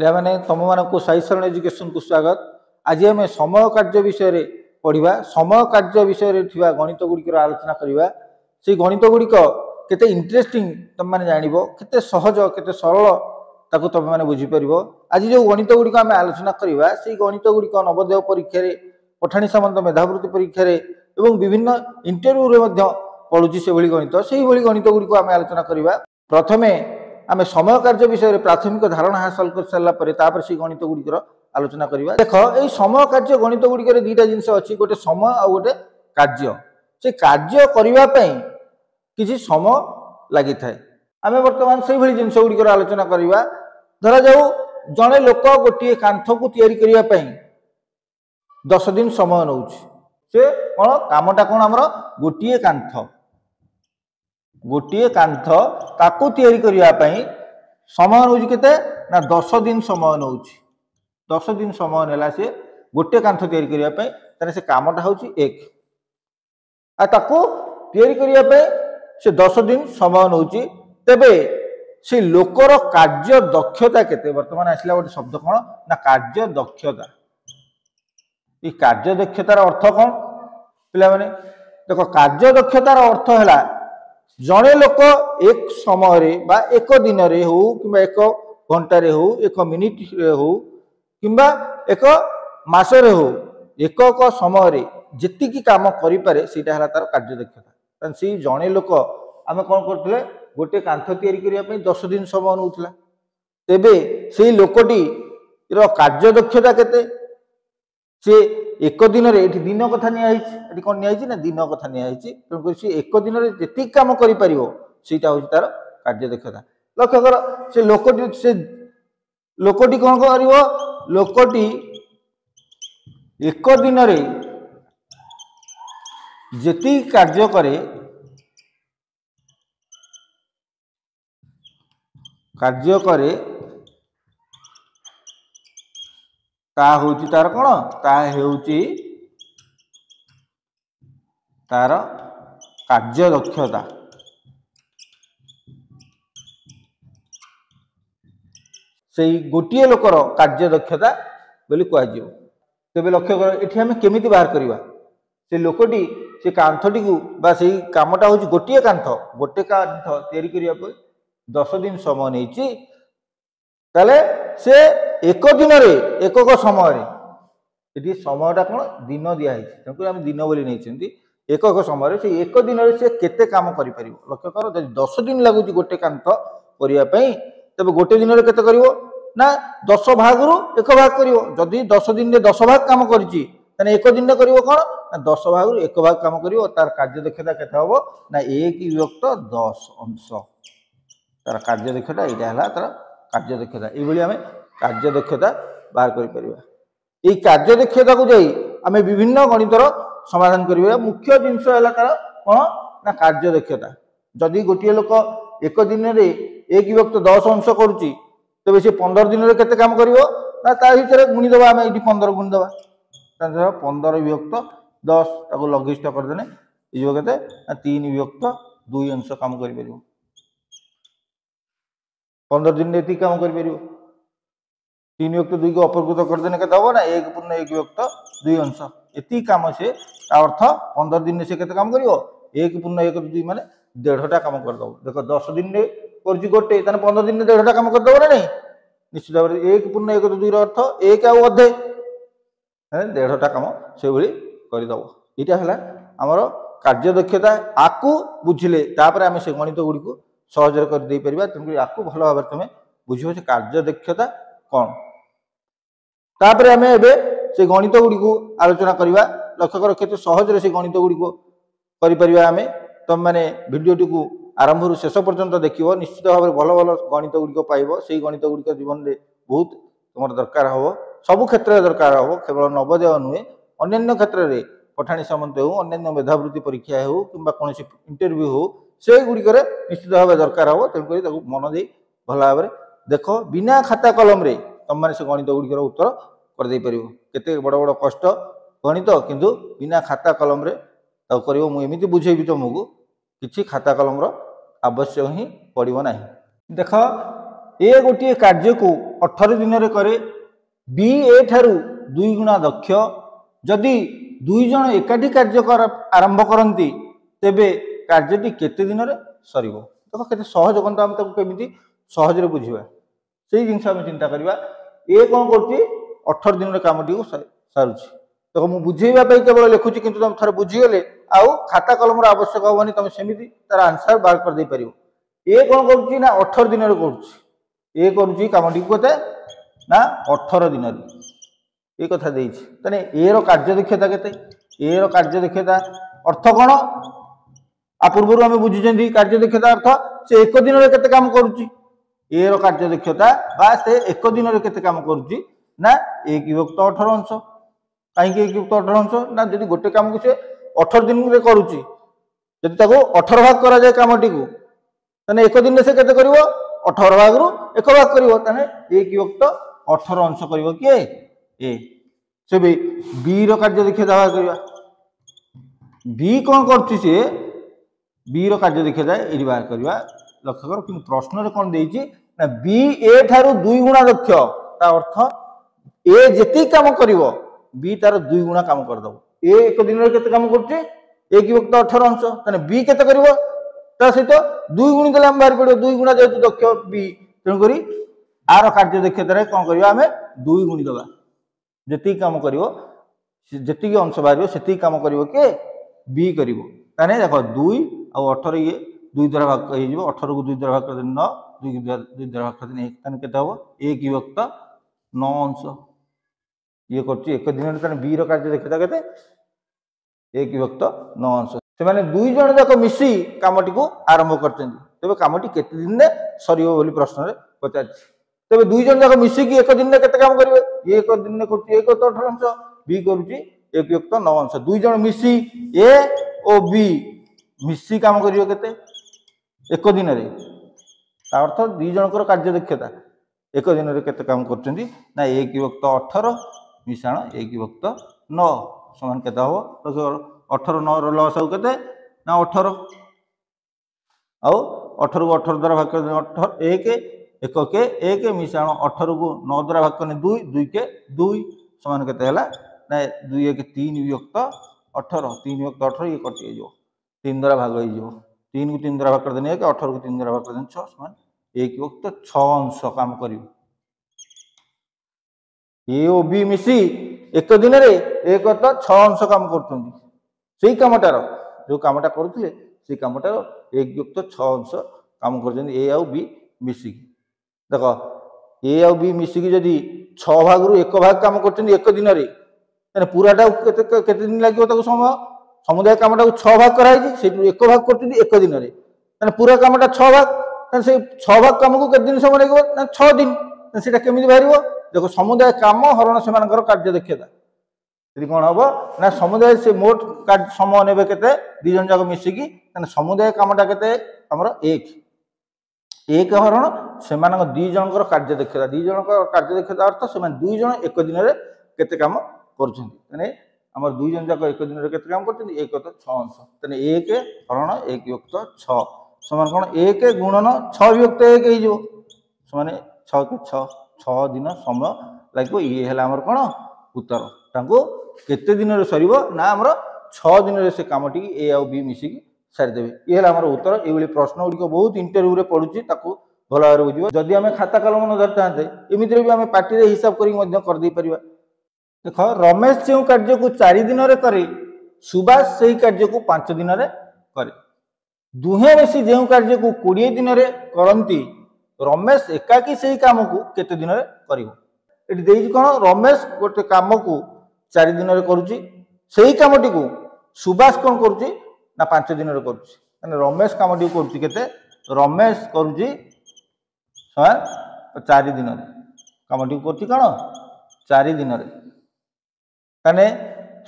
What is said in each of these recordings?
ପିଲାମାନେ ତୁମମାନଙ୍କୁ ସାଇସରଣ ଏଜୁକେସନକୁ ସ୍ୱାଗତ ଆଜି ଆମେ ସମୟ କାର୍ଯ୍ୟ ବିଷୟରେ ପଢ଼ିବା ସମୟ କାର୍ଯ୍ୟ ବିଷୟରେ ଥିବା ଗଣିତ ଗୁଡ଼ିକର ଆଲୋଚନା କରିବା ସେଇ ଗଣିତ ଗୁଡ଼ିକ କେତେ ଇଣ୍ଟରେଷ୍ଟିଂ ତୁମେମାନେ ଜାଣିବ କେତେ ସହଜ କେତେ ସରଳ ତାକୁ ତୁମେମାନେ ବୁଝିପାରିବ ଆଜି ଯେଉଁ ଗଣିତ ଗୁଡ଼ିକ ଆମେ ଆଲୋଚନା କରିବା ସେଇ ଗଣିତ ଗୁଡ଼ିକ ନବଦେହ ପରୀକ୍ଷାରେ ପଠାଣି ସାମନ୍ତ ମେଧାବୃତ୍ତି ପରୀକ୍ଷାରେ ଏବଂ ବିଭିନ୍ନ ଇଣ୍ଟରଭ୍ୟୁରେ ମଧ୍ୟ ପଡ଼ୁଛି ସେଭଳି ଗଣିତ ସେହିଭଳି ଗଣିତ ଗୁଡ଼ିକୁ ଆମେ ଆଲୋଚନା କରିବା ପ୍ରଥମେ ଆମେ ସମୟ କାର୍ଯ୍ୟ ବିଷୟରେ ପ୍ରାଥମିକ ଧାରଣା ହାସଲ କରିସାରିଲା ପରେ ତାପରେ ସେଇ ଗଣିତ ଗୁଡ଼ିକର ଆଲୋଚନା କରିବା ଦେଖ ଏଇ ସମୟ କାର୍ଯ୍ୟ ଗଣିତ ଗୁଡ଼ିକରେ ଦୁଇଟା ଜିନିଷ ଅଛି ଗୋଟେ ସମୟ ଆଉ ଗୋଟେ କାର୍ଯ୍ୟ ସେ କାର୍ଯ୍ୟ କରିବା ପାଇଁ କିଛି ସମୟ ଲାଗିଥାଏ ଆମେ ବର୍ତ୍ତମାନ ସେଇଭଳି ଜିନିଷ ଗୁଡ଼ିକର ଆଲୋଚନା କରିବା ଧରାଯାଉ ଜଣେ ଲୋକ ଗୋଟିଏ କାନ୍ଥକୁ ତିଆରି କରିବା ପାଇଁ ଦଶ ଦିନ ସମୟ ନେଉଛି ସେ କ'ଣ କାମଟା କ'ଣ ଆମର ଗୋଟିଏ କାନ୍ଥ ଗୋଟିଏ କାନ୍ଥ ତାକୁ ତିଆରି କରିବା ପାଇଁ ସମୟ ନେଉଛି କେତେ ନା ଦଶ ଦିନ ସମୟ ନେଉଛି ଦଶ ଦିନ ସମୟ ନେଲା ସିଏ ଗୋଟିଏ କାନ୍ଥ ତିଆରି କରିବା ପାଇଁ ତାହେଲେ ସେ କାମଟା ହେଉଛି ଏକ ଆଉ ତାକୁ ତିଆରି କରିବା ପାଇଁ ସେ ଦଶ ଦିନ ସମୟ ନେଉଛି ତେବେ ସେ ଲୋକର କାର୍ଯ୍ୟ ଦକ୍ଷତା କେତେ ବର୍ତ୍ତମାନ ଆସିଲା ଗୋଟେ ଶବ୍ଦ କ'ଣ ନା କାର୍ଯ୍ୟ ଦକ୍ଷତା এই কার্যদক্ষতার অর্থ কম পিলামানে দেখ কার্যদক্ষতার অর্থ হেলা ଜଣେ ଲୋକ ଏକ ସମୟରେ ବା ଏକ ଦିନରେ ହେଉ କିମ୍ବା ଏକ ଘଣ୍ଟାରେ ହେଉ ଏକ ମିନିଟରେ ହେଉ କିମ୍ବା ଏକ ମାସରେ ହେଉ ଏକ ସମୟରେ ଯେତିକି କାମ କରିପାରେ ସେଇଟା ହେଲା ତାର କାର୍ଯ୍ୟଦକ୍ଷତା କାରଣ ସେଇ ଜଣେ ଲୋକ ଆମେ କ'ଣ କରୁଥିଲେ ଗୋଟିଏ କାନ୍ଥ ତିଆରି କରିବା ପାଇଁ ଦଶ ଦିନ ସମୟ ନେଉଥିଲା ତେବେ ସେଇ ଲୋକଟିର କାର୍ଯ୍ୟଦକ୍ଷତା କେତେ সে এক দিনের এটি দিন কথা নিয়া হয়েছে এটি কোণ নিয়া না দিন কথা নিয়া হয়েছে তেমনি সে এক দিনের যেতিক কাম করে পারিব সেইটা হচ্ছে তার কার্যদক্ষতা লক্ষ্য কর সে লোকটি সে লোকটি কোণ করব লোকটি এক দিনের যেতিক কার্য করে কার্য করে ତାହା ହେଉଛି ତାର କ'ଣ ତାହା ହେଉଛି ତାର କାର୍ଯ୍ୟ ଦକ୍ଷତା ସେଇ ଗୋଟିଏ ଲୋକର କାର୍ଯ୍ୟ ଦକ୍ଷତା ବୋଲି କୁହାଯିବ ତେବେ ଲକ୍ଷ୍ୟ କର ଏଠି ଆମେ କେମିତି ବାହାର କରିବା ସେ ଲୋକଟି ସେ କାନ୍ଥଟିକୁ ବା ସେଇ କାମଟା ହେଉଛି ଗୋଟିଏ କାନ୍ଥ ଗୋଟିଏ କାନ୍ଥ ତିଆରି କରିବା ପାଇଁ ଦଶ ଦିନ ସମୟ ନେଇଛି তাহলে সে এক দিনরে একক সময়ে এটি সময়টা কোন দিন দিয়া হয়েছে তেমনি আমি দিন বলে নিয়েছেন একক সময়ে সে এক দিনরে সে কেতে কাম করে পারিব লক্ষ্য কর যদি দশ দিন লাগুছে গোটে কান্ত করা তবে গোটে দিনরে কেতে করব না দশ ভাগরু এক ভাগ করব যদি দশ দিনে দশ ভাগ কাম করছি তাহলে এক দিনে করব কোণ না দশ ভাগরু এক ভাগ কাম করব তার কার্যদক্ষতা কেতে হব না এক বিভক্ত দশ অংশ তার কার্যদক্ষতা এটা হল তার କାର୍ଯ୍ୟଦକ୍ଷତା ଏଇଭଳି ଆମେ କାର୍ଯ୍ୟଦକ୍ଷତା ବାହାର କରିପାରିବା ଏଇ କାର୍ଯ୍ୟଦକ୍ଷତାକୁ ଯାଇ ଆମେ ବିଭିନ୍ନ ଗଣିତର ସମାଧାନ କରିବା ମୁଖ୍ୟ ଜିନିଷ ହେଲା ତାର କ'ଣ ନା କାର୍ଯ୍ୟଦକ୍ଷତା ଯଦି ଗୋଟିଏ ଲୋକ ଏକ ଦିନରେ ଏକ ବିଭକ୍ତ ଦଶ ଅଂଶ କରୁଛି ତେବେ ସେ ପନ୍ଦର ଦିନରେ କେତେ କାମ କରିବ ନା ତା ଭିତରେ ଗୁଣିଦେବା ଆମେ ଏଇଠି ପନ୍ଦର ଗୁଣିଦେବା ତା ସହିତ ପନ୍ଦର ବିଭକ୍ତ ଦଶ ତାକୁ ଲଘିଷ୍ଠ କରିଦେଲେ ଏଇ ଯୋଗ କେତେ ନା ତିନି ବିଭକ୍ତ ଦୁଇ ଅଂଶ କାମ କରିପାରିବ ପନ୍ଦର ଦିନରେ ଏତିକି କାମ କରିପାରିବ ତିନି ବ୍ୟକ୍ତ ଦୁଇକୁ ଅପକୃତ କରିଦେଲେ କେତେ ହେବ ନା ଏକ ପୂର୍ଣ୍ଣ ଏକ ବ୍ୟକ୍ତ ଦୁଇ ଅଂଶ ଏତିକି କାମ ସେ ତା ଅର୍ଥ ପନ୍ଦର ଦିନରେ ସେ କେତେ କାମ କରିବ ଏକ ପୂର୍ଣ୍ଣ ଏକ ଦୁଇ ମାନେ ଦେଢ଼ଟା କାମ କରିଦେବ ଦେଖ ଦଶ ଦିନରେ କରୁଛି ଗୋଟେ ତାହେଲେ ପନ୍ଦର ଦିନରେ ଦେଢ଼ଟା କାମ କରିଦେବ ନା ନାହିଁ ନିଶ୍ଚିତ ଭାବରେ ଏକ ପୂର୍ଣ୍ଣ ଏକ ଦୁଇର ଅର୍ଥ ଏକ ଆଉ ଅଧେ ଦେଢ଼ଟା କାମ ସେଭଳି କରିଦେବ ଏଇଟା ହେଲା ଆମର କାର୍ଯ୍ୟଦକ୍ଷତା ଆକୁ ବୁଝିଲେ ତାପରେ ଆମେ ସେ ଗଣିତ ଗୁଡ଼ିକୁ ସହଜରେ କରିଦେଇପାରିବା ତେଣୁକରି ୟାକୁ ଭଲ ଭାବରେ ତୁମେ ବୁଝିବ ସେ କାର୍ଯ୍ୟଦକ୍ଷତା କ'ଣ ତାପରେ ଆମେ ଏବେ ସେ ଗଣିତ ଗୁଡ଼ିକୁ ଆଲୋଚନା କରିବା ଲକ୍ଷ୍ୟ କର କେତେ ସହଜରେ ସେ ଗଣିତ ଗୁଡ଼ିକୁ କରିପାରିବା ଆମେ ତୁମେମାନେ ଭିଡ଼ିଓଟିକୁ ଆରମ୍ଭରୁ ଶେଷ ପର୍ଯ୍ୟନ୍ତ ଦେଖିବ ନିଶ୍ଚିତ ଭାବରେ ଭଲ ଭଲ ଗଣିତ ଗୁଡ଼ିକ ପାଇବ ସେଇ ଗଣିତ ଗୁଡ଼ିକ ଜୀବନରେ ବହୁତ ତୁମର ଦରକାର ହେବ ସବୁ କ୍ଷେତ୍ରରେ ଦରକାର ହେବ କେବଳ ନବୋଦୟ ନୁହେଁ ଅନ୍ୟାନ୍ୟ କ୍ଷେତ୍ରରେ ପଠାଣି ସାମନ୍ତ ହେଉ ଅନ୍ୟାନ୍ୟ ମେଧାବୃତ୍ତି ପରୀକ୍ଷା ହେଉ କିମ୍ବା କୌଣସି ଇଣ୍ଟରଭ୍ୟୁ ହେଉ ସେଗୁଡ଼ିକରେ ନିଶ୍ଚିତ ଭାବେ ଦରକାର ହେବ ତେଣୁକରି ତାକୁ ମନ ଦେଇ ଭଲ ଭାବରେ ଦେଖ ବିନା ଖାତା କଲମରେ ତୁମମାନେ ସେ ଗଣିତ ଗୁଡ଼ିକର ଉତ୍ତର କରିଦେଇପାରିବ କେତେ ବଡ଼ ବଡ଼ କଷ୍ଟ ଗଣିତ କିନ୍ତୁ ବିନା ଖାତା କଲମରେ ତାକୁ କରିବ ମୁଁ ଏମିତି ବୁଝେଇବି ତୁମକୁ କିଛି ଖାତା କଲମର ଆବଶ୍ୟକ ହିଁ ପଡ଼ିବ ନାହିଁ ଦେଖ ଏ ଗୋଟିଏ କାର୍ଯ୍ୟକୁ ଅଠର ଦିନରେ କରେ ବି ଏ ଠାରୁ ଦୁଇ ଗୁଣା ଦକ୍ଷ ଯଦି ଦୁଇ ଜଣ ଏକାଠି କାର୍ଯ୍ୟ ଆରମ୍ଭ କରନ୍ତି ତେବେ କାର୍ଯ୍ୟଟି କେତେ ଦିନରେ ସରିବ ଦେଖ କେତେ ସହଜ କ'ଣ ଆମେ ତାକୁ କେମିତି ସହଜରେ ବୁଝିବା ସେଇ ଜିନିଷ ଆମେ ଚିନ୍ତା କରିବା ଏ କ'ଣ କରୁଛି ଅଠର ଦିନରେ କାମଟିକୁ ସାରୁଛି ଦେଖ ମୁଁ ବୁଝେଇବା ପାଇଁ କେବଳ ଲେଖୁଛି କିନ୍ତୁ ତମେ ଥରେ ବୁଝିଗଲେ ଆଉ ଖାତା କଲମର ଆବଶ୍ୟକ ହେବନି ତମେ ସେମିତି ତାର ଆନ୍ସର ବାହାର କରିଦେଇପାରିବ ଏ କ'ଣ କରୁଛି ନା ଅଠର ଦିନରେ କରୁଛି ଏ କରୁଛି କାମଟିକୁ କେତେ ନା ଅଠର ଦିନରେ এই কথা ଦେଇଛି ତାହେଲେ ଏର କାର୍ଯ୍ୟଦକ୍ଷତା କେତେ ଏର କାର୍ଯ୍ୟଦକ୍ଷତା ଅର୍ଥ କ'ଣ ଆ ପୂର୍ବରୁ ଆମେ ବୁଝିଛନ୍ତି କାର୍ଯ୍ୟଦକ୍ଷତା ଅର୍ଥ ସେ ଏକ ଦିନରେ କେତେ କାମ କରୁଛି ଏର କାର୍ଯ୍ୟଦକ୍ଷତା ବା ସେ ଏକ ଦିନରେ କେତେ କାମ କରୁଛି ନା ଏକ ବିଭକ୍ତ ଅଠର ଅଂଶ କାହିଁକି ଏକ ବିଭକ୍ତ ଅଠର ଅଂଶ ନା ଯଦି ଗୋଟେ କାମକୁ ସେ ଅଠର ଦିନରେ କରୁଛି ଯଦି ତାକୁ ଅଠର ଭାଗ କରାଯାଏ କାମଟିକୁ ତାହେଲେ ଏକ ଦିନରେ ସେ କେତେ କରିବ ଅଠର ଭାଗରୁ ଏକ ଭାଗ କରିବ ତାହେଲେ ଏକ ବିଭକ୍ତ ଅଠର ଅଂଶ କରିବ କିଏ ଏ ସେ ବି ବିର କାର୍ଯ୍ୟ ଦେଖିବା ବ୍ୟବହାର କରିବା ବି କ'ଣ କରୁଛି ସିଏ ବିର କାର୍ଯ୍ୟ ଦେଖାଯାଏ ଏଇଠି ବାହାର କରିବା ଲକ୍ଷ୍ୟ କର କିନ୍ତୁ ପ୍ରଶ୍ନରେ କ'ଣ ଦେଇଛି ନା ବି ଏ ଠାରୁ ଦୁଇ ଗୁଣା ଦକ୍ଷ ତା ଅର୍ଥ ଏ ଯେତିକି କାମ କରିବ ବି ତାର ଦୁଇ ଗୁଣା କାମ କରିଦେବ ଏ ଏକ ଦିନରେ କେତେ କାମ କରୁଛି ଏକ ବିଭକ୍ତ ଅଠର ଅଂଶ ତାହେଲେ ବି କେତେ କରିବ ତା ସହିତ ଦୁଇ ଗୁଣି ଦେଲେ ଆମେ ବାହାରି ପଡ଼ିବ ଦୁଇ ଗୁଣା ଯେହେତୁ ଦକ୍ଷ ବି ତେଣୁକରି ଆର କାର୍ଯ୍ୟ ଦକ୍ଷତାରେ କ'ଣ କରିବା ଆମେ ଦୁଇ ଗୁଣି ଦେବା ଯେତିକି କାମ କରିବ ଯେତିକି ଅଂଶ ବାହାରିବ ସେତିକି କାମ କରିବ କିଏ ବି କରିବ ତାହେଲେ ଦେଖ ଦୁଇ ଆଉ ଅଠର ଇଏ ଦୁଇ ଦ୍ୱାରା ଭାଗ ହେଇଯିବ ଅଠରକୁ ଦୁଇ ଦ୍ୱାରା ଭାଗ କରିଦେଲେ ନଅ ଦୁଇ ଦୁଇ ଦ୍ୱାରା ଭାଗ କରିଦେଲେ ଏକ ତାହେଲେ କେତେ ହେବ ଏକ ବିଭକ୍ତ ନଅ ଅଂଶ ଇଏ କରୁଛି ଏକ ଦିନରେ ତାହେଲେ ବିର କାର୍ଯ୍ୟ ଦେଖିଥା କେତେ ଏକ ବିଭକ୍ତ ନଅ ଅଂଶ ସେମାନେ ଦୁଇ ଜଣ ଯାକ ମିଶି କାମଟିକୁ ଆରମ୍ଭ କରିଛନ୍ତି ତେବେ କାମଟି କେତେ ଦିନରେ ସରିବ ବୋଲି ପ୍ରଶ୍ନରେ ପଚାରିଛି ତେବେ ଦୁଇ ଜଣ ଯାକ ମିଶିକି ଏକ ଦିନରେ କେତେ କାମ କରିବେ ଏକ ଦିନରେ କରୁଛି ଏକ ଅଠର ଅଂଶ ବି କରୁଛି ଏକ ଯୁକ୍ତ ନଅ ଅଂଶ ଦୁଇ ଜଣ ମିଶି ଏ ଓ ବି ମିଶି କାମ କରିବ କେତେ ଏକ ଦିନରେ ତା ଅର୍ଥ ଦୁଇ ଜଣଙ୍କର କାର୍ଯ୍ୟଦକ୍ଷତା ଏକ ଦିନରେ କେତେ କାମ କରୁଛନ୍ତି ନା ଏକ ଯୁକ୍ତ ଅଠର ମିଶାଣ ଏକ ଯୁକ୍ତ ନଅ ସମାନ କେତେ ହେବ ଅଠର ନଅର ଲସ୍ ଆଉ କେତେ ନା ଅଠର ଆଉ ଅଠରକୁ ଅଠର ଦ୍ୱାରା ଭାଗ ଅଠର ଏକ এককে এক মিশ্রাণ অঠরকু ন দ্বারা ভাগ কলে দুই দুইকে দুই সমান কেতে হল না দুই এক তিন বিভক্ত অঠর তিন বিভক্ত অঠর ইয়ে কটি হয়ে তিন দ্বারা ভাগ হয়ে যাব তিন কু তিন দ্বারা ভাগ করে দেন এক অঠর কু তিন দ্বারা ভাগ করে দেন ছ সমান এক বিভক্ত ছ অংশ কাম করিব এ ও বি মিশি ଏକ ଦିନରେ ଏକ ତ ଛଅ ଅଂଶ କାମ କରୁଛନ୍ତି ସେଇ କାମଟାର ଯେଉଁ କାମଟା କରୁଥିଲେ ସେଇ କାମଟାର ଏକ ଯୁକ୍ତ ଛଅ ଅଂଶ କାମ କରୁଛନ୍ତି ଏ ଆଉ ବି ମିଶିକି ଦେଖ ଏ ଆଉ ବି ମିଶିକି ଯଦି ଛଅ ଭାଗରୁ ଏକ ଭାଗ କାମ କରୁଛନ୍ତି ଏକ ଦିନରେ ତାହେଲେ ପୁରାଟାକୁ କେତେ କେତେ ଦିନ ଲାଗିବ ତାକୁ ସମୟ ସମୁଦାୟ କାମଟାକୁ ଛଅ ଭାଗ କରାହେଇଛି ସେଇଠୁ ଏକ ଭାଗ କରୁଛନ୍ତି ଏକ ଦିନରେ ତାହେଲେ ପୁରା କାମଟା ଛଅ ଭାଗ ତାହେଲେ ସେଇ ଛଅ ଭାଗ କାମକୁ କେତେ ଦିନ ସମୟ ଲାଗିବ ନା ଛଅ ଦିନ ସେଇଟା କେମିତି ବାହାରିବ ଦେଖ ସମୁଦାୟ କାମ ହରଣ ସେମାନଙ୍କର କାର୍ଯ୍ୟ ଦକ୍ଷତା ସେଠି କ'ଣ ହେବ ନା ସମୁଦାୟ ସେ ମୋଟ ସମୟ ନେବେ କେତେ ଦୁଇ ଜଣ ଯାକ ମିଶିକି ତାହେଲେ ସମୁଦାୟ କାମଟା କେତେ ଆମର ଏକ ଏକ ହରଣ ସେମାନଙ୍କ ଦୁଇ ଜଣଙ୍କର କାର୍ଯ୍ୟଦକ୍ଷତା ଦୁଇ ଜଣଙ୍କ କାର୍ଯ୍ୟଦକ୍ଷତା ଅର୍ଥ ସେମାନେ ଦୁଇ ଜଣ ଏକ ଦିନରେ କେତେ କାମ କରୁଛନ୍ତି ମାନେ ଆମର ଦୁଇ ଜଣ ଯାକ ଏକ ଦିନରେ କେତେ କାମ କରୁଛନ୍ତି ଏକ ତ ଛଅ ଅଂଶ ତେଣୁ ଏକ ହରଣ ଏକ ବିଭକ୍ତ ଛଅ ସେମାନେ କ'ଣ ଏକ ଗୁଣନ ଛଅ ବିଭକ୍ତ ଏକ ହେଇଯିବ ସେମାନେ ଛଅ କି ଛଅ ଛଅ ଦିନ ସମୟ ଲାଗିବ ଇଏ ହେଲା ଆମର କ'ଣ ଉତ୍ତର ତାଙ୍କୁ କେତେ ଦିନରେ ସରିବ ନା ଆମର ଛଅ ଦିନରେ ସେ କାମଟିକି ଏ ଆଉ ବି ମିଶିକି ସାରିଦେବେ ଇଏ ହେଲା ଆମର ଉତ୍ତର ଏଇଭଳି ପ୍ରଶ୍ନ ଗୁଡ଼ିକ ବହୁତ ଇଣ୍ଟରଭ୍ୟୁରେ ପଡ଼ୁଛି ତାକୁ ଭଲ ଭାବରେ ବୁଝିବ ଯଦି ଆମେ ଖାତା କଲମ ନ ଧରିଥାନ୍ତେ ଏମିତିରେ ବି ଆମେ ପାଟିରେ ହିସାବ କରିକି ମଧ୍ୟ କରିଦେଇପାରିବା ଦେଖ ରମେଶ ଯେଉଁ କାର୍ଯ୍ୟକୁ ଚାରି ଦିନରେ କରେ ସୁବାସ ସେହି କାର୍ଯ୍ୟକୁ ପାଞ୍ଚ ଦିନରେ କରେ ଦୁହେଁ ମିଶି ଯେଉଁ କାର୍ଯ୍ୟକୁ କୋଡ଼ିଏ ଦିନରେ କରନ୍ତି ରମେଶ ଏକାକି ସେହି କାମକୁ କେତେ ଦିନରେ କରିବ ଏଠି ଦେଇଛି କ'ଣ ରମେଶ ଗୋଟେ କାମକୁ ଚାରି ଦିନରେ କରୁଛି ସେହି କାମଟିକୁ ସୁବାସ କ'ଣ କରୁଛି ନା ପାଞ୍ଚ ଦିନରେ କରୁଛି କାରଣ ରମେଶ କାମଟିକୁ କରୁଛି କେତେ ରମେଶ କରୁଛି ଶହେ ଚାରି ଦିନରେ କାମଟିକୁ କରୁଛି କ'ଣ ଚାରି ଦିନରେ କାରଣ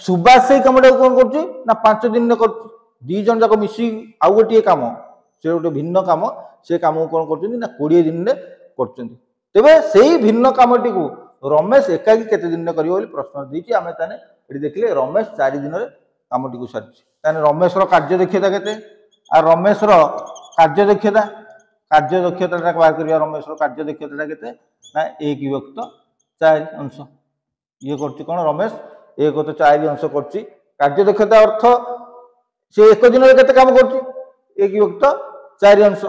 ସୁବାସ ସେଇ କାମଟାକୁ କ'ଣ କରୁଛି ନା ପାଞ୍ଚ ଦିନରେ କରୁଛି ଦୁଇ ଜଣ ଯାକ ମିଶି ଆଉ ଗୋଟିଏ କାମ ସେ ଗୋଟେ ଭିନ୍ନ କାମ ସେ କାମକୁ କ'ଣ କରୁଛନ୍ତି ନା କୋଡ଼ିଏ ଦିନରେ କରୁଛନ୍ତି ତେବେ ସେଇ ଭିନ୍ନ କାମଟିକୁ ରମେଶ ଏକାକି କେତେ ଦିନରେ କରିବ ବୋଲି ପ୍ରଶ୍ନ ଦେଇଛି ଆମେ ତାହେଲେ ଏଠି ଦେଖିଲେ ରମେଶ ଚାରି ଦିନରେ କାମଟିକୁ ସାରିଛି ତାହେଲେ ରମେଶର କାର୍ଯ୍ୟଦକ୍ଷତା କେତେ ଆଉ ରମେଶର କାର୍ଯ୍ୟଦକ୍ଷତା କାର୍ଯ୍ୟଦକ୍ଷତାଟା ବାହାର କରିବା ରମେଶର କାର୍ଯ୍ୟଦକ୍ଷତାଟା କେତେ ନା ଏକ ବିଭକ୍ତ ଚାରି ଅଂଶ ଇଏ କରୁଛି କ'ଣ ରମେଶ ଏକ ତ ଚାରି ଅଂଶ କରୁଛି କାର୍ଯ୍ୟଦକ୍ଷତା ଅର୍ଥ ସେ ଏକ ଦିନରେ କେତେ କାମ କରୁଛି ଏକ ବିଭକ୍ତ ଚାରି ଅଂଶ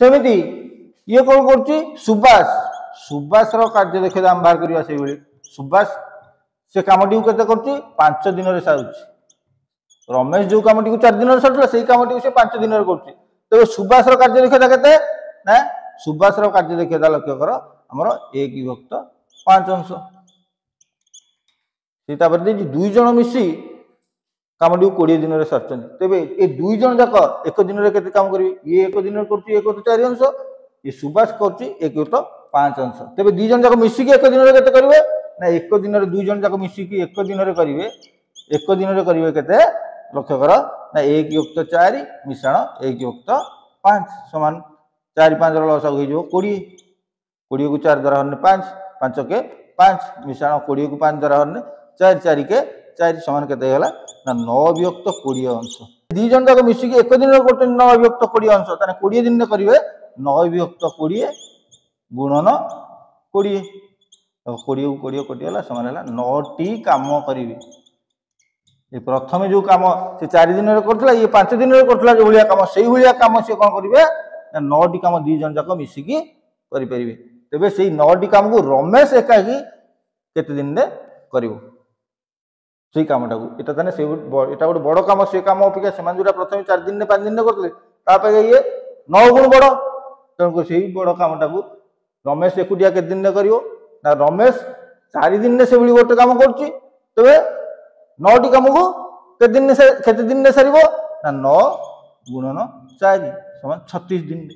ସେମିତି ଇଏ କ'ଣ କରୁଛି ସୁବାସ ସୁବାସର କାର୍ଯ୍ୟଦକ୍ଷତା ଆମେ ବାହାର କରିବା ସେଇଭଳି ସୁବାସ ସେ କାମଟିକୁ କେତେ କରୁଛି ପାଞ୍ଚ ଦିନରେ ସାରୁଛି ରମେଶ ଯୋଉ କାମଟିକୁ ଚାରି ଦିନରେ ସରିଥିଲା ସେଇ କାମଟିକୁ ସେ ପାଞ୍ଚ ଦିନରେ କରୁଛି ତେବେ ସୁବାସର କାର୍ଯ୍ୟଦକ୍ଷତା କେତେ ନା ସୁବାସର କାର୍ଯ୍ୟଦକ୍ଷତା ଲକ୍ଷ୍ୟ କର ଆମର ଏକ ବିଭକ୍ତ ପାଞ୍ଚ ଅଂଶ ସେ ତାପରେ ଦେଇଛି ଦୁଇ ଜଣ ମିଶି କାମଟିକୁ କୋଡ଼ିଏ ଦିନରେ ସରିଛନ୍ତି ତେବେ ଏ ଦୁଇ ଜଣ ଯାକ ଏକ ଦିନରେ କେତେ କାମ କରିବେ ଇଏ ଏକ ଦିନରେ କରୁଛି ଏକ ତ ଚାରି ଅଂଶ ଇଏ ସୁବାସ କରୁଛି ଏକ ତ ପାଞ୍ଚ ଅଂଶ ତେବେ ଦୁଇ ଜଣ ଯାକ ମିଶିକି ଏକ ଦିନରେ କେତେ କରିବେ ନା ଏକ ଦିନରେ ଦୁଇ ଜଣ ଯାକ ମିଶିକି ଏକ ଦିନରେ କରିବେ ଏକ ଦିନରେ କରିବେ କେତେ লক্ষ্য কর না এক যুক্ত চারি মিশ্রণ এক যুক্ত পাঁচ সমান চারি পাঁচর লসাগু হয়ে কোড়িয়ে কোড়িয়ে চারি দ্বারা হরণে পাঁচ পাঁচকে পাঁচ মিশ্রণ কোড়িয়ে পাঁচ দ্বারা হরণে চারি চারিকে চারি সমান কেতে হয়ে না ন বিভক্ত কোড়িয়ে অংশ দুই জন যাক মিশিকি এক দিনের করছেন ন বিভক্ত কোড়িয়ে অংশ তাহলে কোড়িয়ে দিনে করবে নয় বিভক্ত কোড়িয়ে গুণন কোড়িয়ে কোড়িয়ে কোড়িয়ে কোটি হল সমান হল নটি কাম করবে ଏ ପ୍ରଥମେ ଯେଉଁ କାମ ସେ ଚାରି ଦିନରେ କରୁଥିଲା ଇଏ ପାଞ୍ଚ ଦିନରେ କରୁଥିଲା ଯେଉଁଭଳିଆ କାମ ସେଇଭଳିଆ କାମ ସିଏ କ'ଣ କରିବେ ନା ନଅଟି କାମ ଦୁଇ ଜଣ ଯାକ ମିଶିକି କରିପାରିବେ ତେବେ ସେଇ ନଅଟି କାମକୁ ରମେଶ ଏକାକି କେତେ ଦିନରେ କରିବ ସେଇ କାମଟାକୁ ଏଇଟା ତାହେଲେ ସେ ଏଇଟା ଗୋଟେ ବଡ଼ କାମ ସେ କାମ ଅପେକ୍ଷା ସେମାନେ ଯେଉଁଟା ପ୍ରଥମେ ଚାରି ଦିନରେ ପାଞ୍ଚ ଦିନରେ କରୁଥିଲେ ତା ଅପେକ୍ଷା ଇଏ ନଅ ଗୁଣ ବଡ଼ ତେଣୁକରି ସେଇ ବଡ଼ କାମଟାକୁ ରମେଶ ଏକୁଟିଆ କେତେ ଦିନରେ କରିବ ନା ରମେଶ ଚାରି ଦିନରେ ସେଭଳି ଗୋଟେ କାମ କରୁଛି ତେବେ ନଅଟି କାମକୁ କେତେ ଦିନରେ କେତେ ଦିନରେ ସାରିବ ନା ନଅ ଗୁଣନ ଚାରି ସମାନ ଛତିଶ ଦିନରେ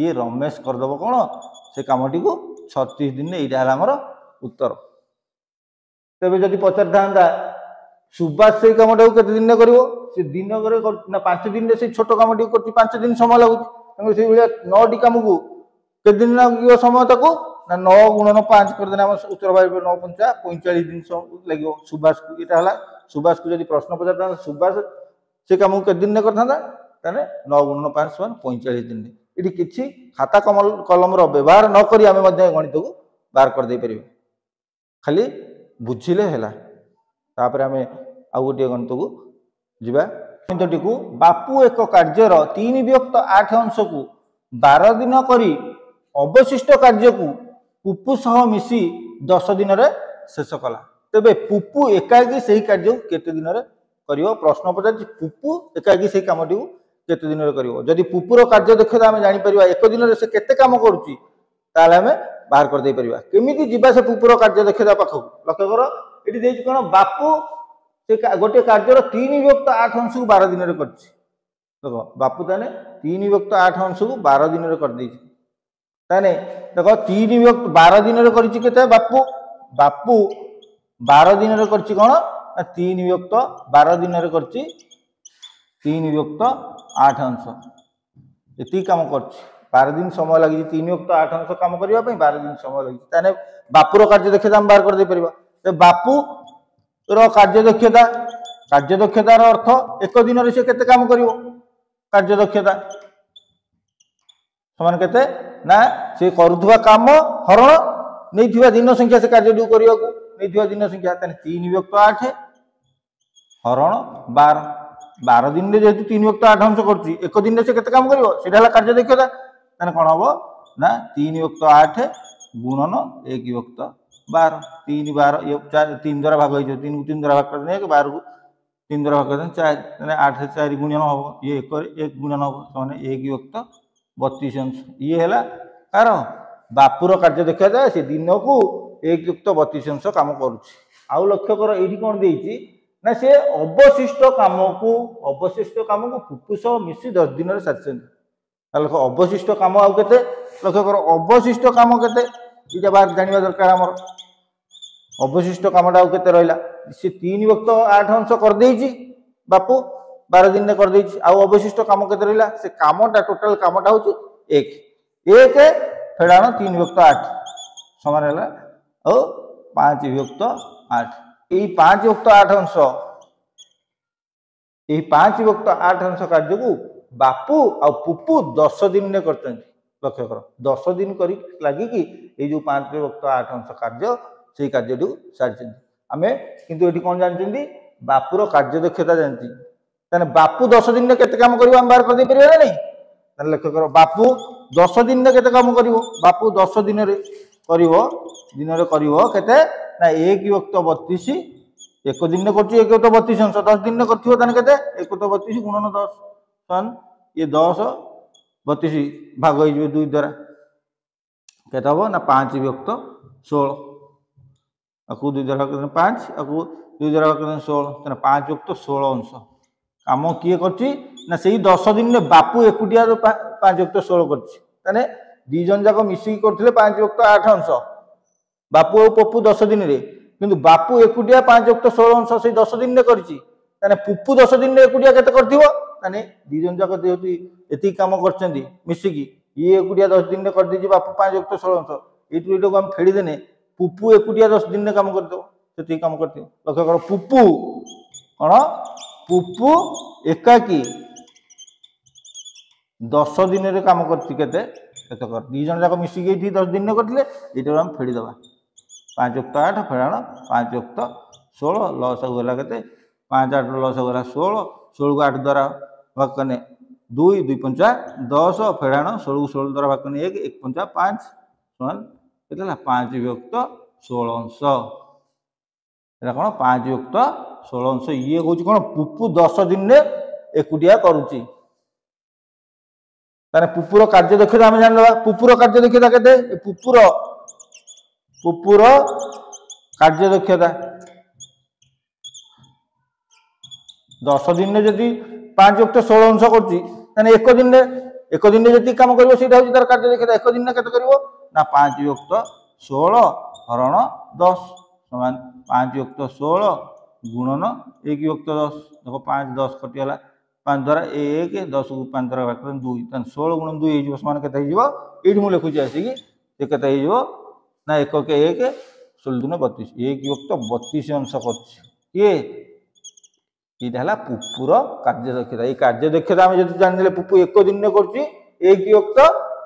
ଇଏ ରମେଶ କରିଦେବ କ'ଣ ସେ କାମଟିକୁ ଛତିଶ ଦିନରେ ଏଇଟା ହେଲା ଆମର ଉତ୍ତର ତେବେ ଯଦି ପଚାରିଥାନ୍ତା ସୁବାସ ସେଇ କାମଟାକୁ କେତେ ଦିନରେ କରିବ ସେ ଦିନରେ ନା ପାଞ୍ଚ ଦିନରେ ସେଇ ଛୋଟ କାମଟିକୁ କରୁଛି ପାଞ୍ଚ ଦିନ ସମୟ ଲାଗୁଛି ତେଣୁ ସେଇଭଳିଆ ନଅଟି କାମକୁ କେତେ ଦିନ ଲାଗିବ ସମୟ ତାକୁ ନା ନଅ ଗୁଣନ ପାଞ୍ଚ କରିଦେଲେ ଆମର ଉତ୍ତର ବାହାରିବ ନଅ ପଞ୍ଚା ପଇଁଚାଳିଶ ଦିନ ଲାଗିବ ସୁବାସକୁ ଏଇଟା ହେଲା ସୁବାସକୁ ଯଦି ପ୍ରଶ୍ନ ପଚାରିଥାନ୍ତା ସୁବାସ ସେ କାମକୁ କେତେ ଦିନରେ କରିଥାନ୍ତା ତାହେଲେ ନଅ ଗୁଣ ପାଞ୍ଚ ସମାନ ପଇଁଚାଳିଶ ଦିନରେ ଏଠି କିଛି ଖାତା କମଲ କଲମର ବ୍ୟବହାର ନ କରି ଆମେ ମଧ୍ୟ ଗଣିତକୁ ବାହାର କରିଦେଇପାରିବୁ ଖାଲି ବୁଝିଲେ ହେଲା ତାପରେ ଆମେ ଆଉ ଗୋଟିଏ ଗଣିତକୁ ଯିବା ଗଣିତଟିକୁ ବାପୁ ଏକ କାର୍ଯ୍ୟର ତିନି ବ୍ୟକ୍ତ ଆଠ ଅଂଶକୁ ବାର ଦିନ କରି ଅବଶିଷ୍ଟ କାର୍ଯ୍ୟକୁ କୁପୁ ସହ ମିଶି ଦଶ ଦିନରେ ଶେଷ କଲା ତେବେ ପୁପୁ ଏକାକି ସେହି କାର୍ଯ୍ୟକୁ କେତେ ଦିନରେ କରିବ ପ୍ରଶ୍ନ ପଚାରିଛି ପୁପୁ ଏକାକି ସେହି କାମଟିକୁ କେତେ ଦିନରେ କରିବ ଯଦି ପୁପୁର କାର୍ଯ୍ୟ ଦକ୍ଷତା ଆମେ ଜାଣିପାରିବା ଏକ ଦିନରେ ସେ କେତେ କାମ କରୁଛି ତାହେଲେ ଆମେ ବାହାର କରିଦେଇପାରିବା କେମିତି ଯିବା ସେ ପୁପୁର କାର୍ଯ୍ୟ ଦକ୍ଷତା ପାଖକୁ ଲକ୍ଷ୍ୟ କର ଏଠି ଦେଇଛି କ'ଣ ବାପୁ ସେ ଗୋଟିଏ କାର୍ଯ୍ୟର ତିନି ବିଭକ୍ତ ଆଠ ଅଂଶକୁ ବାର ଦିନରେ କରିଛି ଦେଖ ବାପୁ ତାହେଲେ ତିନି ବିଭକ୍ତ ଆଠ ଅଂଶକୁ ବାର ଦିନରେ କରିଦେଇଛି ତାହେଲେ ଦେଖ ତିନି ବିଭକ୍ତ ବାର ଦିନରେ କରିଛି କେତେ ବାପୁ ବାପୁ ବାର ଦିନରେ କରିଛି କ'ଣ ନା ତିନି ବିଭକ୍ତ ବାର ଦିନରେ କରିଛି ତିନି ବିଭକ୍ତ ଆଠ ଅଂଶ ଏତିକି କାମ କରିଛି ବାର ଦିନ ସମୟ ଲାଗିଛି ତିନି ବିଭକ୍ତ ଆଠ ଅଂଶ କାମ କରିବା ପାଇଁ ବାର ଦିନ ସମୟ ଲାଗିଛି ତାହେଲେ ବାପୁର କାର୍ଯ୍ୟ ଦକ୍ଷତା ଆମେ ବାହାର କରିଦେଇପାରିବା ବାପୁର କାର୍ଯ୍ୟ ଦକ୍ଷତା କାର୍ଯ୍ୟ ଦକ୍ଷତାର ଅର୍ଥ ଏକ ଦିନରେ ସେ କେତେ କାମ କରିବ କାର୍ଯ୍ୟ ଦକ୍ଷତା সমান কেতে না সে করুবা কাম হরণ নেই দিন সংখ্যা সে কার্যটি করা ନେଇଥିବା ଦିନ ସଂଖ୍ୟା ତାହେଲେ ତିନି ବ୍ୟକ୍ତ ଆଠ ହରଣ ବାର ବାର ଦିନରେ ଯେହେତୁ ତିନି ବ୍ୟକ୍ତ ଆଠ ଅଂଶ କରୁଛି ଏକ ଦିନରେ ସେ କେତେ କାମ କରିବ ସେଇଟା ହେଲା କାର୍ଯ୍ୟ ଦକ୍ଷତା ତାହେଲେ କ'ଣ ହେବ ନା ତିନି ବ୍ୟକ୍ତ ଆଠ ଗୁଣନ ଏକ ବ୍ୟକ୍ତ ବାର ତିନି ବାର ତିନି ଦ୍ୱାରା ଭାଗ ହେଇଯିବ ତିନିକୁ ତିନି ଦ୍ୱାରା ଭାଗ କରିଦେଲେ ଏକ ବାରକୁ ତିନି ଦ୍ୱାରା ଭାଗ করেন ଚାରି মানে ଆଠ ଚାରି গুণন ହବ ଇଏ ଏକରେ ଏକ গুণন ହବ ସେମାନେ ଏକ ବ୍ୟକ୍ତ ବତିଶ ଅଂଶ ଇଏ ହେଲା କାରଣ ବାପୁର କାର୍ଯ୍ୟ দেখা যায় ସେ ଦିନକୁ ଏକ ଯୁକ୍ତ ବତିଶ ଅଂଶ କାମ କରୁଛି ଆଉ ଲକ୍ଷ୍ୟ କର ଏଇଠି କ'ଣ ଦେଇଛି ନା ସେ ଅବଶିଷ୍ଟ କାମକୁ ଅବଶିଷ୍ଟ କାମକୁ ଫୁଟୁ ସହ ମିଶି ଦଶ ଦିନରେ ସାରିଛନ୍ତି ତାହେଲେ ଅବଶିଷ୍ଟ କାମ ଆଉ କେତେ ଲକ୍ଷ୍ୟ କର ଅବଶିଷ୍ଟ କାମ କେତେ ଏଇଟା ବାର ଜାଣିବା ଦରକାର ଆମର ଅବଶିଷ୍ଟ କାମଟା ଆଉ କେତେ ରହିଲା ସେ ତିନି ବକ୍ତ ଆଠ ଅଂଶ କରିଦେଇଛି ବାପୁ ବାର ଦିନରେ କରିଦେଇଛି ଆଉ ଅବଶିଷ୍ଟ କାମ କେତେ ରହିଲା ସେ କାମଟା ଟୋଟାଲ କାମଟା ହେଉଛି ଏକ ଏକ ଫେଡ଼ାଣ ତିନି ବକ୍ତ ଆଠ ସମାନ ହେଲା ও পাঁচ বিভক্ত আট এই পাঁচ বিভক্ত আট অংশ এই পাঁচ বিভক্ত আট অংশ কার্যকু বাপু ଆଉ ପୁପୁ ଦଶ ଦିନରେ କରିଛନ୍ତି ଲକ୍ଷ୍ୟ କର ଦଶ ଦିନ କରି ଲାଗିକି ଏଇ ଯେଉଁ ପାଞ୍ଚ ବିଭକ୍ତ ଆଠ ଅଂଶ କାର୍ଯ୍ୟ ସେଇ କାର୍ଯ୍ୟଟିକୁ ସାରିଛନ୍ତି ଆମେ କିନ୍ତୁ ଏଠି କ'ଣ ଜାଣିଛନ୍ତି ବାପୁର କାର୍ଯ୍ୟଦକ୍ଷତା ଜାଣିଛନ୍ତି ତାହେଲେ ବାପୁ ଦଶ ଦିନରେ କେତେ କାମ କରିବ ଆମେ ବାହାର କରିଦେଇପାରିବା ନା ନାହିଁ ତାହେଲେ ଲକ୍ଷ୍ୟ କର ବାପୁ ଦଶ ଦିନରେ କେତେ କାମ କରିବ ବାପୁ ଦଶ ଦିନରେ କରିବ দিনরে করব কেতে না এক বিভক্ত বত্রিশ এক দিনে করছি এক বিভক্ত বত্রিশ অংশ দশ দিনে করব তাহলে কেতে এক তো বত্রিশ গুণন দশ সন ইয়ে দশ বত্রিশ ভাগ হয়ে যাবে দুই দ্বারা কেতে হব না পাঁচ বিভক্ত ষোল আকু দুই দ্বারা ভাগ করে পাঁচ আকু দুই দ্বারা ভাগ করে ষোল তাহলে পাঁচ বিভক্ত ষোল অংশ কাম কিয়ে করছি না সেই দশ দিনে বাপু একুটিয়ার পাঁচ বিভক্ত ষোল করছি তাহলে দুইজন যাক মিশিকি করলে পাঁচ বিভক্ত আট অংশ ବାପୁ ଆଉ ପପୁ ଦଶ ଦିନରେ କିନ୍ତୁ ବାପୁ ଏକୁଟିଆ ପାଞ୍ଚ ଯୁକ୍ତ ଷୋହଳ ଅଂଶ ସେଇ ଦଶ ଦିନରେ କରିଛି ତାହେଲେ ପୁପୁ ଦଶ ଦିନରେ ଏକୁଟିଆ କେତେ କରିଥିବ ତାହେଲେ ଦୁଇ ଜଣ ଯାକ ଯେହେତୁ ଏତିକି କାମ କରିଛନ୍ତି ମିଶିକି ଇଏ ଏକୁଟିଆ ଦଶ ଦିନରେ କରିଦେଇଛି ବାପୁ ପାଞ୍ଚ ଯୁକ୍ତ ଷୋହଳ ଅଂଶ ଏଇଠୁ ଏଇଟାକୁ ଆମେ ଫେଡ଼ିଦେନେ ପୁପୁ ଏକୁଟିଆ ଦଶ ଦିନରେ କାମ କରିଦେବ ସେତିକି କାମ କରିଥିବ ଲକ୍ଷ୍ୟ କର ପୁପୁ କ'ଣ ପୁପୁ ଏକାକୀ ଦଶ ଦିନରେ କାମ କରିଛି କେତେ କେତେ କର ଦୁଇ ଜଣ ଯାକ ମିଶିକି ଏଇଠି ଦଶ ଦିନରେ କରିଥିଲେ ଏଇଟାକୁ ଆମେ ଫେଡ଼ିଦେବା ପାଞ୍ଚ ଯୁକ୍ତ ଆଠ ଫେରାଣ ପାଞ୍ଚ ଯୁକ୍ତ ଷୋହଳ ଲସ୍ ହେଲା କେତେ ପାଞ୍ଚ ଆଠ ଲସ୍ ହେଲା ଷୋହଳ ଷୋହଳକୁ ଆଠ ଦ୍ୱାରା ଭାକନେ ଦୁଇ ଦୁଇ ପଞ୍ଚା ଦଶ ଫେରାଣ ଷୋହଳକୁ ଷୋହଳ ଦ୍ୱାରା ଭାଗ ଏକ ଏକ ପଞ୍ଚା ପାଞ୍ଚ ସମାନ କେତେ ହେଲା ପାଞ୍ଚ ବିଭକ୍ତ ଷୋହଳ ଅଂଶ এটা কোণ পাঁচ যুক্ত ষোল অংশ ইয়ে হচ্ছে কোণ পুপু দশ দিনে একুটিয়া করুচি তাহলে পুপুর কার্য দক্ষতা আমি জানি পুপুর কার্য দক্ষতা কেতে পুপুর କୁକୁର কার্যদক্ষতা দশ দিনে যদি পাঁচ যুক্ত ষোল অংশ করছি তাহলে এক দিনে এক দিনে যেটি কাম করব সেটা হচ্ছে তার কার্যদক্ষতা এক দিনে কত করব না পাঁচ যুক্ত ষোল হরণ দশ সমান পাঁচ যুক্ত ষোল গুণন এক যুক্ত দশ দেখো পাঁচ দশ কটি হল পাঁচ দ্বারা এক দশ পাঁচ দ্বারা ভাগ করে দুই তাহলে ষোল গুণ দুই হয়ে যাব সমান কত হয়ে যাব এইটি মু লিখুছি আসিকি সে কত হয়ে যাব না এককে এক ষোলো দুনে বত্রিশ এক যুক্ত বত্রিশ অংশ করছি ইয়ে এটা হল পুপুর কার্যদক্ষতা এই কার্যদক্ষতা আমি যদি জানিলে পুপু এক দিনে করছি এক যুক্ত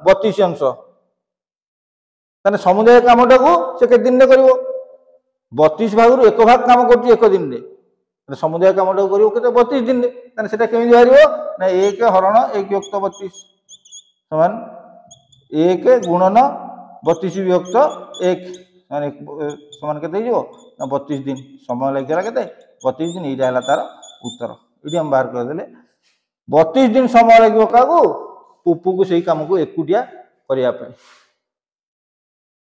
বত্রিশ অংশ তাহলে সমুদায় কামটাকে সে কেতে দিনে করব বত্রিশ ভাগর এক ভাগ কাম করছি এক দিনে তাহলে সমুদায় কামটাকে করব কেতে বত্রিশ দিনে তাহলে সেটা কেমি বাহার না এক হরণ এক যুক্ত বত্রিশ সমান এক গুণন বত্রিশ বিভক্ত এক মানে সমান কেতে হয়ে না বত্রিশ দিন সময় লাগিলা কেতে বত্রিশ দিন এইটা হল তার উত্তর এটি আমি বাহার করেদেলে বত্রিশ দিন সময় লাগবে কাহু পুপুকু সেই কামকু একুটিয়া করা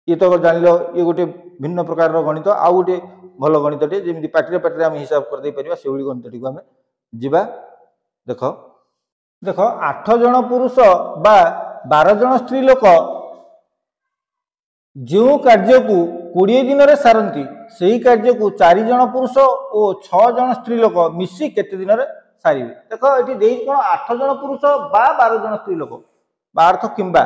ইয়ে তো জাঁল ইয়ে গোটে ভিন্ন প্রকার গণিত আউ গোটে ভাল গণিতটি যেমি পাটিরে পাটিরে আমি হিসাব করেদাইপার সেইভাবে গণিতটি আমি যা দেখ দেখ আঠ জন পুরুষ বা বার জন স্ত্রী লোক ଯେଉଁ କାର୍ଯ୍ୟକୁ କୋଡ଼ିଏ ଦିନରେ ସାରନ୍ତି ସେହି କାର୍ଯ୍ୟକୁ ଚାରି ଜଣ ପୁରୁଷ ଓ ଛଅ ଜଣ ସ୍ତ୍ରୀ ଲୋକ ମିଶି କେତେ ଦିନରେ ସାରିବେ ଦେଖ ଏଠି ଦେଇଛି କ'ଣ ଆଠ ଜଣ ପୁରୁଷ ବା ବାର ଜଣ ସ୍ତ୍ରୀ ଲୋକ ବା ଅର୍ଥ କିମ୍ବା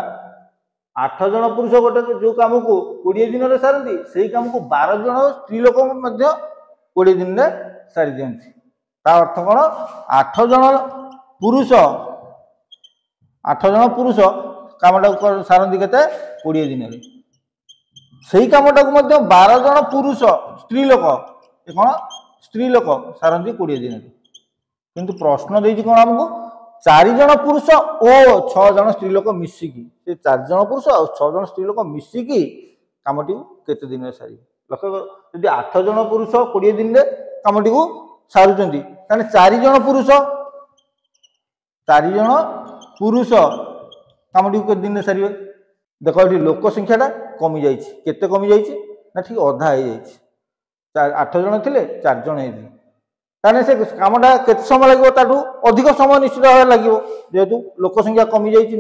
ଆଠ ଜଣ ପୁରୁଷ ଗୋଟେ ଯେଉଁ କାମକୁ କୋଡ଼ିଏ ଦିନରେ ସାରନ୍ତି ସେହି କାମକୁ ବାର ଜଣ ସ୍ତ୍ରୀ ଲୋକ ମଧ୍ୟ କୋଡ଼ିଏ ଦିନରେ ସାରିଦିଅନ୍ତି ତା ଅର୍ଥ କ'ଣ ଆଠ ଜଣ ପୁରୁଷ ଆଠ ଜଣ ପୁରୁଷ କାମଟାକୁ ସାରନ୍ତି କେତେ କୋଡ଼ିଏ ଦିନରେ ସେଇ କାମଟାକୁ ମଧ୍ୟ ବାର ଜଣ ପୁରୁଷ ସ୍ତ୍ରୀ ଲୋକ ଏ କ'ଣ ସ୍ତ୍ରୀ ଲୋକ ସାରନ୍ତି କୋଡ଼ିଏ ଦିନରେ କିନ୍ତୁ ପ୍ରଶ୍ନ ଦେଇଛି କ'ଣ ଆମକୁ ଚାରି ଜଣ ପୁରୁଷ ଓ ଛଅ ଜଣ ସ୍ତ୍ରୀ ଲୋକ ମିଶିକି ସେ ଚାରି ଜଣ ପୁରୁଷ ଆଉ ଛଅ ଜଣ ସ୍ତ୍ରୀ ଲୋକ ମିଶିକି କାମଟିକୁ କେତେ ଦିନରେ ସାରିବେ ଲକ୍ଷ୍ୟ ଯଦି ଆଠ ଜଣ ପୁରୁଷ କୋଡ଼ିଏ ଦିନରେ କାମଟିକୁ ସାରୁଛନ୍ତି ତାହେଲେ ଚାରି ଜଣ ପୁରୁଷ ଚାରି ଜଣ ପୁରୁଷ କାମଟିକୁ କେତେ ଦିନରେ ସାରିବେ ଦେଖ ଏଠି ଲୋକ ସଂଖ୍ୟାଟା କମିଯାଇଛି କେତେ କମିଯାଇଛି ନା ଠିକ୍ ଅଧା ହେଇଯାଇଛି ଆଠ ଜଣ ଥିଲେ ଚାରି ଜଣ ହେଇଥିଲେ ତାହେଲେ ସେ କାମଟା କେତେ ସମୟ ଲାଗିବ ତାଠୁ ଅଧିକ ସମୟ ନିଶ୍ଚିତ ଭାବରେ ଲାଗିବ ଯେହେତୁ ଲୋକ ସଂଖ୍ୟା କମିଯାଇଛି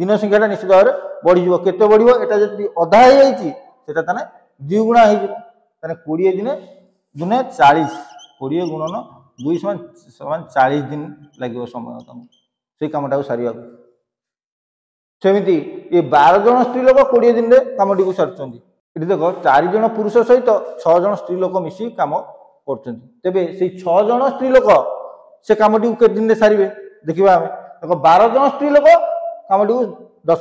ଦିନ ସଂଖ୍ୟାଟା ନିଶ୍ଚିତ ଭାବରେ ବଢ଼ିଯିବ କେତେ ବଢ଼ିବ ଏଇଟା ଯଦି ଅଧା ହେଇଯାଇଛି ସେଇଟା ତାହେଲେ ଦ୍ୱିଗୁଣା ହେଇଯିବ ତାହେଲେ କୋଡ଼ିଏ ଦିନେ ଦୁନେ ଚାଳିଶ କୋଡ଼ିଏ ଗୁଣନ ଦୁଇ ସମାନ ସମାନ ଚାଳିଶ ଦିନ ଲାଗିବ ସମୟ ତାଙ୍କୁ ସେଇ କାମଟାକୁ ସାରିବାକୁ ସେମିତି ଏ ବାର ଜଣ ସ୍ତ୍ରୀ ଲୋକ କୋଡ଼ିଏ ଦିନରେ କାମଟିକୁ ସାରୁଛନ୍ତି ଏଠି ଦେଖ ଚାରି ଜଣ ପୁରୁଷ ସହିତ ଛଅ ଜଣ ସ୍ତ୍ରୀ ଲୋକ ମିଶି କାମ କରୁଛନ୍ତି ତେବେ ସେଇ ଛଅ ଜଣ ସ୍ତ୍ରୀ ଲୋକ ସେ କାମଟିକୁ କେତେ ଦିନରେ ସାରିବେ ଦେଖିବା ଆମେ ଦେଖ ବାର ଜଣ ସ୍ତ୍ରୀ ଲୋକ କାମଟିକୁ ଦଶ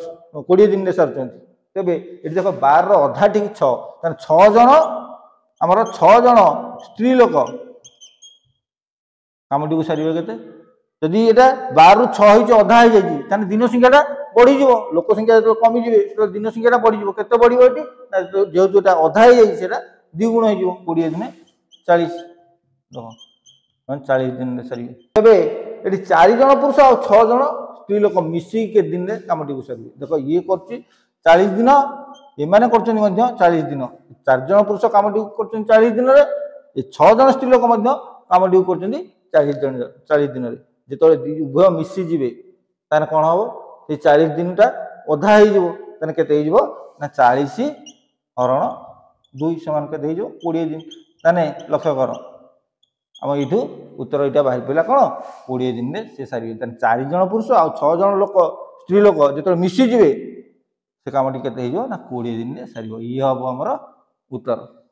କୋଡ଼ିଏ ଦିନରେ ସାରୁଛନ୍ତି ତେବେ ଏଠି ଦେଖ ବାରର ଅଧା ଠିକ୍ ଛଅ ତାହେଲେ ଛଅ ଜଣ ଆମର ଛଅ ଜଣ ସ୍ତ୍ରୀ ଲୋକ କାମଟିକୁ ସାରିବେ କେତେ ଯଦି ଏଇଟା ବାରରୁ ଛଅ ହେଇଛି ଅଧା ହେଇଯାଇଛି ତାହେଲେ ଦିନ ସଂଖ୍ୟାଟା বড়িযোগ লোক সংখ্যা যেত সেটা দিন সংখ্যাটা বড়িযোগ কত বড়িব এটি না যেহেতু এটা অধা হয়ে যাই সেটা দ্বিগুণ হয়ে যাব কোড়িয়ে দিনে চাশ মানে 40 দিন সরি তবে এটি 4 জন পুরুষ আর 6 জন স্ত্রী লোক মিশি মিশিকি দিনে কামটি সারিবে দেখো ইয়ে করছি 40 দিন এমানে করছেন 40 দিন 4 জন পুরুষ কামটি করছেন চাশ দিনের এ জন স্ত্রী লোক মধ্যে কামটি করছেন 40 দিন চাশ দিনের যেত উভয় মিশি মিশিযে তাহলে কোন হবে এই ଚାଳିଶ ଦିନଟା ଅଧା ହେଇଯିବ ତାହେଲେ କେତେ ହେଇଯିବ ନା ଚାଳିଶ ହରଣ ଦୁଇ ସମାନ କେତେ ହେଇଯିବ କୋଡ଼ିଏ ଦିନ ତାହେଲେ ଲକ୍ଷ୍ୟ କର ଆମ ଏଇଠୁ ଉତ୍ତର ଏଇଟା ବାହାରି ପଡ଼ିଲା କ'ଣ କୋଡ଼ିଏ ଦିନରେ ସେ ସାରିବେ ତାହେଲେ ଚାରି ଜଣ ପୁରୁଷ ଆଉ ଛଅ ଜଣ ଲୋକ ସ୍ତ୍ରୀ ଲୋକ ଯେତେବେଳେ ମିଶିଯିବେ ସେ କାମଟି କେତେ ହେଇଯିବ ନା କୋଡ଼ିଏ ଦିନରେ ସାରିବ ଇଏ ହେବ ଆମର ଉତ୍ତର